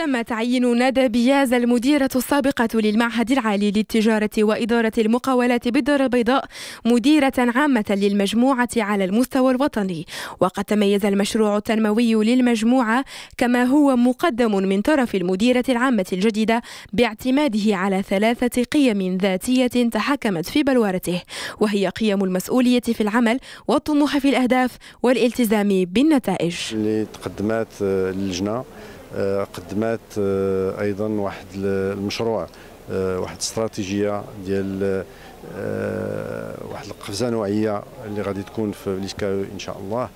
تم تعيين ندى بياز المديرة السابقة للمعهد العالي للتجارة وإدارة المقاولات بالدار البيضاء مديرة عامة للمجموعة على المستوى الوطني وقد تميز المشروع التنموي للمجموعة كما هو مقدم من طرف المديرة العامة الجديدة باعتماده على ثلاثة قيم ذاتية تحكمت في بلورته وهي قيم المسؤولية في العمل والطموح في الأهداف والالتزام بالنتائج اللي تقدمات اللجنة آه، آه، قدمات آه، ايضا واحد المشروع آه، واحد استراتيجيه ديال واحد القفزه نوعيه اللي غادي تكون في ليسكاو ان شاء الله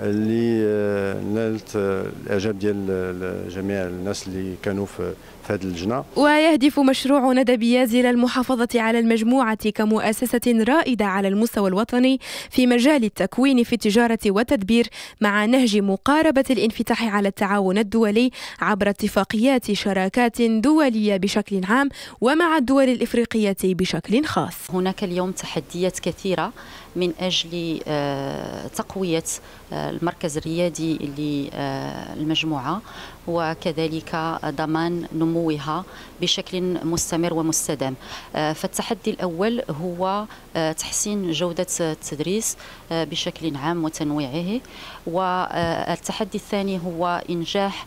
اللي آه، نالت آه، الاعجاب ديال جميع الناس اللي كانوا في هذه اللجنه ويهدف مشروع ندى بياز الى المحافظه على المجموعه كمؤسسه رائده على المستوى الوطني في مجال التكوين في التجاره والتدبير مع نهج مقاربه الانفتاح على التعاون الدولي عبر اتفاقيات شراكات دوليه بشكل عام ومع الدول الافريقيه بشكل خاص هناك اليوم تحديات كثيره من اجل آه، تقويه المركز الريادي للمجموعة وكذلك ضمان نموها بشكل مستمر ومستدام آه، فالتحدي الأول هو آه، تحسين جودة التدريس آه، بشكل عام وتنويعه والتحدي الثاني هو إنجاح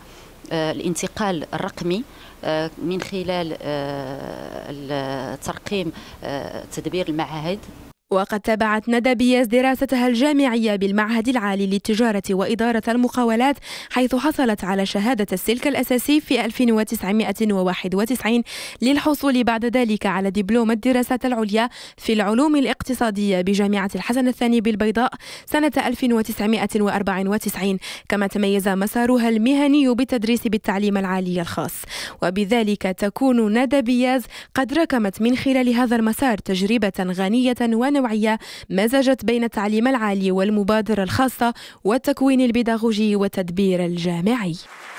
الانتقال الرقمي من خلال ترقيم تدبير المعاهد وقد تابعت ندى بياس دراستها الجامعية بالمعهد العالي للتجارة وإدارة المقاولات حيث حصلت على شهادة السلك الأساسي في 1991 للحصول بعد ذلك على دبلوم الدراسات العليا في العلوم الاقتصادية بجامعة الحسن الثاني بالبيضاء سنة 1994 كما تميز مسارها المهني بالتدريس بالتعليم العالي الخاص وبذلك تكون ندى بياز قد ركمت من خلال هذا المسار تجربة غنية ون متنوعية مزجت بين التعليم العالي والمبادرة الخاصة والتكوين البيداغوجي والتدبير الجامعي